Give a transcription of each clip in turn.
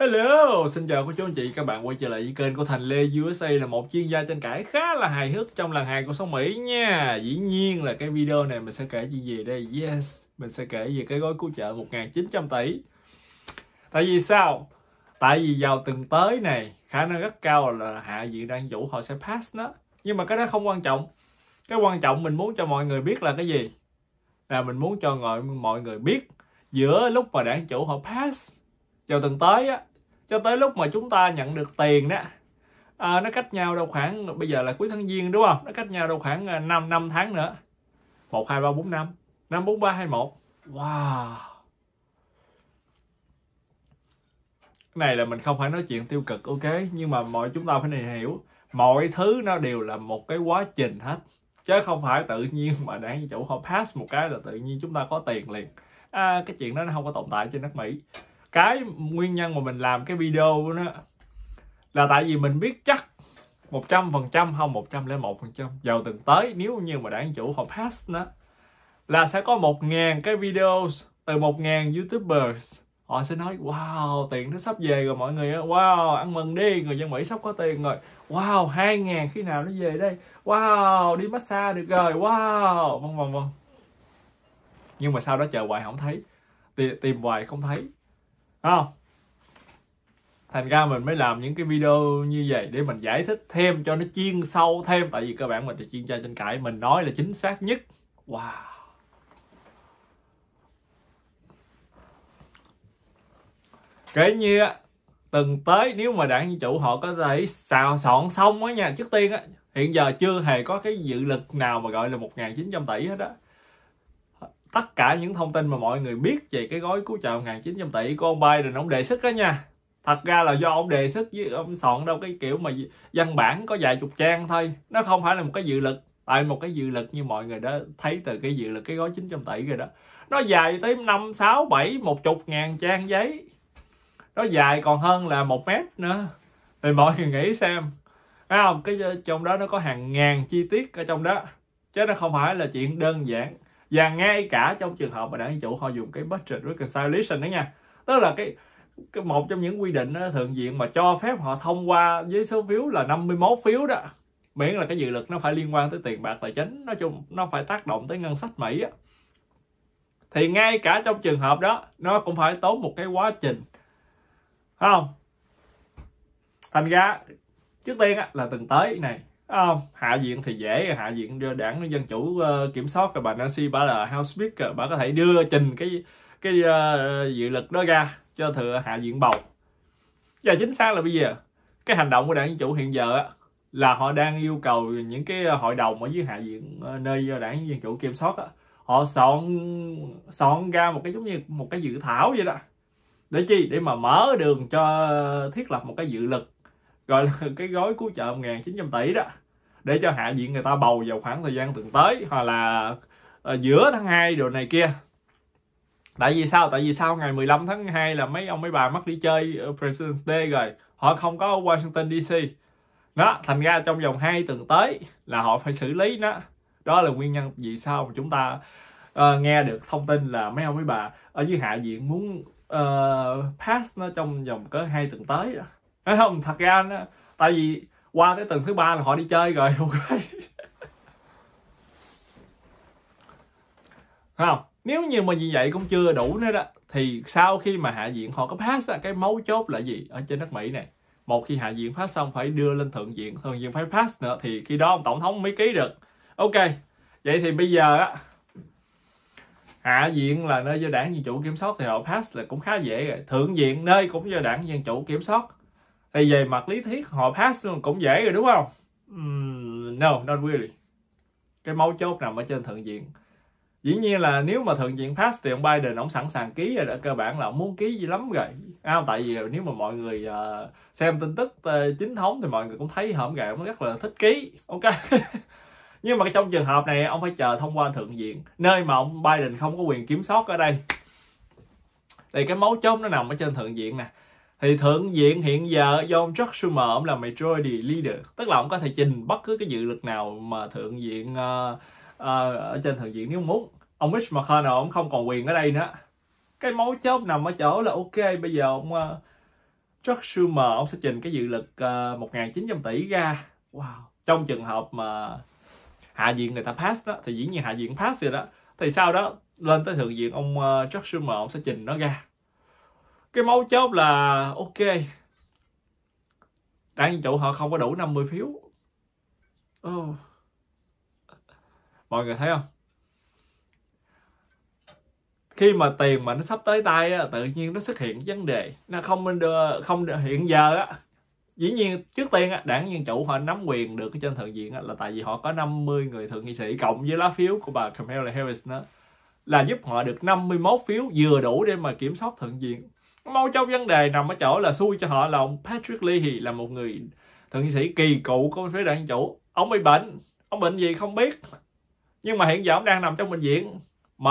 Hello, xin chào cô chú anh chị, các bạn quay trở lại với kênh của Thành Lê USA là một chuyên gia tranh cãi khá là hài hước trong làng hài của sông Mỹ nha. Dĩ nhiên là cái video này mình sẽ kể chuyện gì đây? Yes, mình sẽ kể về cái gói cứu trợ 1.900 tỷ. Tại vì sao? Tại vì vào từng tới này khả năng rất cao là hạ viện đang chủ họ sẽ pass nó. Nhưng mà cái đó không quan trọng. Cái quan trọng mình muốn cho mọi người biết là cái gì? Là mình muốn cho mọi người biết giữa lúc mà đảng chủ họ pass vào tuần tới á cho tới lúc mà chúng ta nhận được tiền đó à, nó cách nhau đâu khoảng bây giờ là cuối tháng giêng đúng không nó cách nhau đâu khoảng 5 à, năm tháng nữa một hai ba bốn năm năm bốn ba hai một wow này là mình không phải nói chuyện tiêu cực ok nhưng mà mọi chúng ta phải hiểu mọi thứ nó đều là một cái quá trình hết chứ không phải tự nhiên mà đang chủ họ pass một cái là tự nhiên chúng ta có tiền liền à, cái chuyện đó nó không có tồn tại trên đất mỹ cái nguyên nhân mà mình làm cái video nó là tại vì mình biết chắc 100% không 101% vào tuần tới nếu như mà đảng chủ họ pass nó là sẽ có 1.000 cái video từ 1.000 youtubers họ sẽ nói wow tiền nó sắp về rồi mọi người wow ăn mừng đi người dân mỹ sắp có tiền rồi wow 2.000 khi nào nó về đây wow đi massage được rồi wow vâng vâng vâng nhưng mà sau đó chờ hoài không thấy tìm hoài không thấy không thành ra mình mới làm những cái video như vậy để mình giải thích thêm cho nó chuyên sâu thêm tại vì các bạn mình thì chuyên gia trên cãi mình nói là chính xác nhất wow kể như từng tới nếu mà đảng chủ họ có thể xào soạn xong á nha trước tiên á hiện giờ chưa hề có cái dự lực nào mà gọi là 1.900 tỷ hết á tất cả những thông tin mà mọi người biết về cái gói cứu trợ 1.900 tỷ của ông Biden ông đề xuất đó nha thật ra là do ông đề xuất với ông soạn đâu cái kiểu mà văn bản có vài chục trang thôi nó không phải là một cái dự lực tại một cái dự lực như mọi người đã thấy từ cái dự lực cái gói 900 tỷ rồi đó nó dài tới 5, 6, 7, một chục ngàn trang giấy nó dài còn hơn là một mét nữa thì mọi người nghĩ xem Đấy không cái ờ, trong đó nó có hàng ngàn chi tiết ở trong đó chứ nó không phải là chuyện đơn giản và ngay cả trong trường hợp mà đảng dân chủ họ dùng cái budget reconciliation đó nha tức là cái cái một trong những quy định đó, ờ, thượng viện mà cho phép họ thông qua với số phiếu là 51 phiếu đó miễn là cái dự luật nó phải liên quan tới tiền bạc tài chính nói chung nó phải tác động tới ngân sách Mỹ á thì ngay cả trong trường hợp đó nó cũng phải tốn một cái quá trình phải không thành ra trước tiên là từng tới này không ờ, hạ viện thì dễ hạ viện đưa đảng dân chủ uh, kiểm soát rồi bà Nancy bà là House Speaker bà có thể đưa trình cái cái uh, dự luật đó ra cho thừa hạ viện bầu và chính xác là bây giờ cái hành động của đảng dân chủ hiện giờ á, là họ đang yêu cầu những cái hội đồng ở dưới hạ viện nơi đảng dân chủ kiểm soát á, họ soạn soạn ra một cái giống như một cái dự thảo vậy đó để chi để mà mở đường cho thiết lập một cái dự luật gọi là cái gói cứu trợ 1.900 tỷ đó để cho hạ viện người ta bầu vào khoảng thời gian tuần tới hoặc là ờ, giữa tháng 2 đồ này kia tại vì sao tại vì sao ngày 15 tháng 2 là mấy ông mấy bà mất đi chơi President's Day rồi họ không có Washington DC đó thành ra trong vòng 2 tuần tới là họ phải xử lý nó đó là nguyên nhân vì sao mà chúng ta uh, nghe được thông tin là mấy ông mấy bà ở dưới hạ viện muốn uh, pass nó trong vòng có hai tuần tới đó thấy không thật ra nó, tại vì qua tới tuần thứ ba là họ đi chơi rồi ok không nếu như mà như vậy cũng chưa đủ nữa đó thì sau khi mà hạ viện họ có pass ra cái mấu chốt là gì ở trên đất mỹ này một khi hạ viện pass xong phải đưa lên thượng viện thượng viện phải pass nữa thì khi đó ông tổng thống mới ký được ok vậy thì bây giờ á hạ viện là nơi do đảng dân chủ kiểm soát thì họ pass là cũng khá dễ rồi thượng viện nơi cũng do đảng dân chủ kiểm soát thì về mặt lý thuyết họ pass luôn cũng dễ rồi đúng không um, no not really cái mấu chốt nằm ở trên thượng viện dĩ nhiên là nếu mà thượng viện pass thì ông Biden ông sẵn sàng ký rồi đã cơ bản là ông muốn ký gì lắm rồi à, tại vì nếu mà mọi người uh, xem tin tức uh, chính thống thì mọi người cũng thấy hổm gà ông rất là thích ký ok nhưng mà trong trường hợp này ông phải chờ thông qua thượng viện nơi mà ông Biden không có quyền kiểm soát ở đây thì cái mấu chốt nó nằm ở trên thượng viện nè thì thượng viện hiện giờ do ông Josh Schumer ông là majority leader tức là ông có thể trình bất cứ cái dự luật nào mà thượng viện uh, ờ, uh, ờ, ở trên thượng viện nếu muốn ông Mitch McConnell ông không còn quyền ở đây nữa cái mấu chốt nằm ở chỗ là ok bây giờ ông uh, Josh Schumer ông sẽ trình cái dự luật uh, ờ, 1.900 tỷ ra wow trong trường hợp mà hạ viện người ta pass đó thì dĩ nhiên hạ viện pass rồi đó thì sau đó lên tới thượng viện ông uh, Josh Schumer ông sẽ trình nó ra cái máu chốt là ok đảng dân chủ họ không có đủ 50 phiếu oh. mọi người thấy không khi mà tiền mà nó sắp tới tay á, tự nhiên nó xuất hiện vấn đề nó không đưa không đưa, hiện giờ á dĩ nhiên trước tiên á, đảng dân chủ họ nắm quyền được trên thượng viện á, là tại vì họ có 50 người thượng nghị sĩ cộng với lá phiếu của bà Kamala Harris nữa là giúp họ được 51 phiếu vừa đủ để mà kiểm soát thượng viện mâu trong vấn đề nằm ở chỗ là xui cho họ là ông Patrick Leahy là một người thượng sĩ kỳ cựu của phía đảng chủ ông bị bệnh ông bệnh gì không biết nhưng mà hiện giờ ông đang nằm trong bệnh viện mà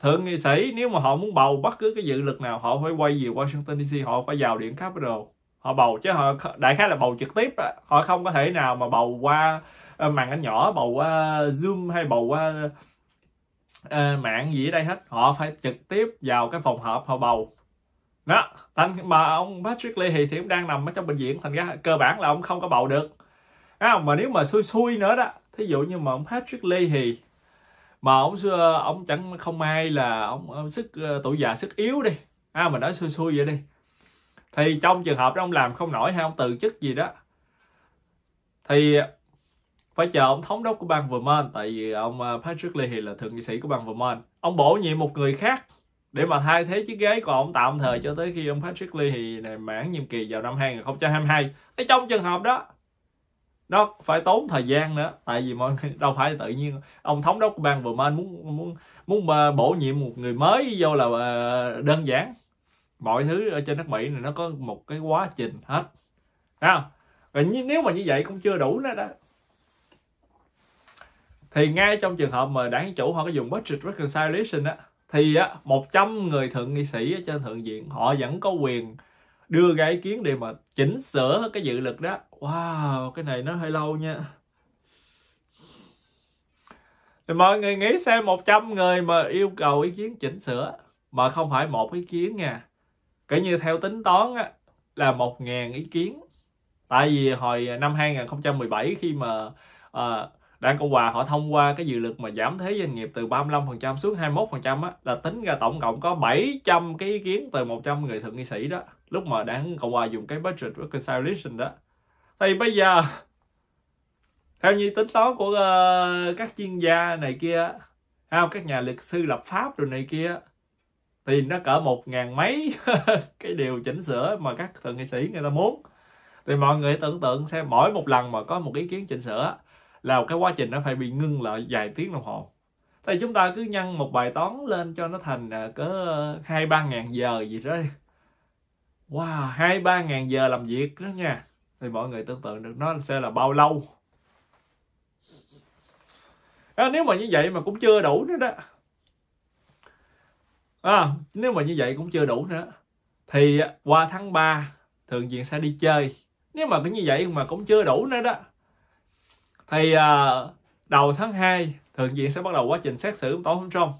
thượng nghị sĩ nếu mà họ muốn bầu bất cứ cái dự luật nào họ phải quay về Washington DC họ phải vào điện Capitol họ bầu chứ họ đại khái là bầu trực tiếp họ không có thể nào mà bầu qua ờ, màn ảnh nhỏ bầu qua zoom hay bầu qua ờ, mạng gì ở đây hết họ phải trực tiếp vào cái phòng họp họ bầu đó thành mà ông Patrick lee thì cũng đang nằm ở trong bệnh viện thành ra cơ bản là ông không có bầu được đó, mà nếu mà xui xui nữa đó thí dụ như mà ông Patrick lee thì mà ông xưa ông chẳng không may là ông, ông sức ờ, tuổi già sức yếu đi à, mà nói xui xui vậy đi thì trong trường hợp đó ông làm không nổi hay ông từ chức gì đó thì phải chờ ông thống đốc của bang Vermont tại vì ông ờ, Patrick lee là thượng nghị sĩ của bang Vermont ông bổ nhiệm một người khác để mà thay thế chiếc ghế của ông tạm thời cho tới khi ông Patrick Lee thì này mãn nhiệm kỳ vào năm 2022 thế trong trường hợp đó nó phải tốn thời gian nữa tại vì mọi đâu phải tự nhiên ông thống đốc bang vừa mới muốn muốn muốn ờ, bổ nhiệm một người mới vô là ờ, đơn giản mọi thứ ở trên nước Mỹ này nó có một cái quá trình hết không? nếu mà như vậy cũng chưa đủ nữa đó thì ngay trong trường hợp mà đảng chủ họ có dùng budget reconciliation á thì á 100 người thượng nghị sĩ ở trên thượng viện họ vẫn có quyền đưa ra ý kiến để mà chỉnh sửa cái dự luật đó wow cái này nó hơi lâu nha thì mọi người nghĩ xem 100 người mà yêu cầu ý kiến chỉnh sửa mà không phải một ý kiến nha kể như theo tính toán á, là 1.000 ý kiến tại vì hồi à, năm 2017 khi mà à, Đảng Cộng Hòa họ thông qua cái dự luật mà giảm thuế doanh nghiệp từ 35% xuống 21% á, là tính ra tổng cộng có 700 cái ý kiến từ 100 người thượng nghị sĩ đó. Lúc mà Đảng Cộng Hòa dùng cái budget reconciliation đó. Thì bây giờ, theo như tính toán của uh, các chuyên gia này kia, không, các nhà luật sư lập pháp rồi này kia, thì nó cỡ một ngàn mấy cái điều chỉnh sửa mà các thượng nghị sĩ người ta muốn. Thì mọi người tưởng tượng xem mỗi một lần mà có một ý kiến chỉnh sửa là cái quá trình nó phải bị ngưng lại vài tiếng đồng hồ thì chúng ta cứ nhân một bài toán lên cho nó thành à, cỡ ờ, hai ba ngàn giờ gì đó wow hai ba ngàn giờ làm việc đó nha thì mọi người tưởng tượng được nó sẽ là bao lâu à, nếu mà như vậy mà cũng chưa đủ nữa đó à, nếu mà như vậy cũng chưa đủ nữa thì qua tháng 3 thường diện sẽ đi chơi nếu mà cứ như vậy mà cũng chưa đủ nữa đó thì uh, đầu tháng 2 thượng viện sẽ bắt đầu quá trình xét xử tổng thống Trump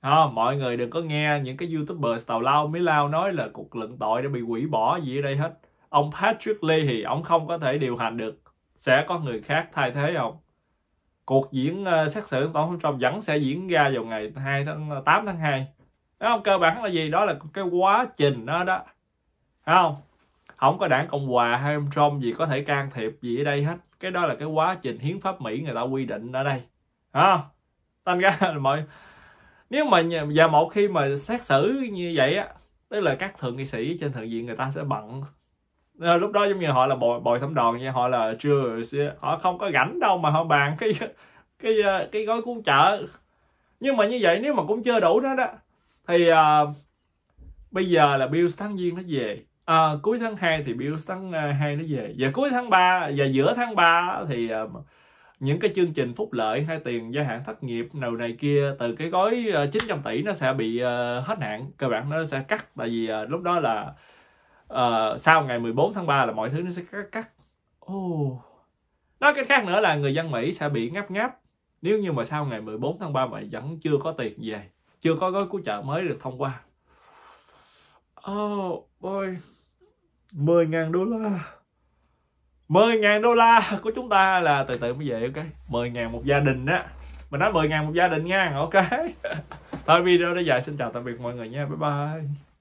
à, mọi người đừng có nghe những cái youtuber tàu lao mỹ lao nói là cuộc luận tội đã bị hủy bỏ gì ở đây hết ông Patrick Lee thì ông không có thể điều hành được sẽ có người khác thay thế ông cuộc diễn uh, xét xử tổng thống Trump vẫn sẽ diễn ra vào ngày 2 tháng 8 ờ, tháng 2 đó không cơ bản là gì đó là cái quá trình đó đó Thấy không không có đảng cộng hòa hay ông Trump gì có thể can thiệp gì ở đây hết cái đó là cái quá trình hiến pháp mỹ người ta quy định ở đây à, thành ra mọi nếu mà và một khi mà xét xử như vậy á tức là các thượng nghị sĩ trên thượng viện người ta sẽ bận ờ, lúc đó giống như họ là bồi bồi thẩm đoàn như họ là chưa họ không có rảnh đâu mà họ bàn cái cái ờ, cái gói cuốn trợ nhưng mà như vậy nếu mà cũng chưa đủ nữa đó thì à, bây giờ là Bill sáng viên nó về à, cuối tháng 2 thì bills tháng ờ, 2 nó về và cuối tháng 3 và giữa tháng 3 thì ờ, những cái chương trình phúc lợi hay tiền gia hạn thất nghiệp nào này kia từ cái gói 900 tỷ nó sẽ bị hết hạn cơ bản nó sẽ cắt tại vì lúc đó là uh, sau ngày 14 tháng 3 là mọi thứ nó sẽ cắt cắt oh. nói cách khác nữa là người dân Mỹ sẽ bị ngáp ngáp nếu như mà sau ngày 14 tháng 3 mà vẫn chưa có tiền về chưa có gói cứu trợ mới được thông qua oh boy 10.000 đô la 10.000 đô la của chúng ta là từ từ mới về ok 10.000 một gia đình á mình nói 10.000 một gia đình nha ok thôi video đã dài xin chào tạm biệt mọi người nha bye bye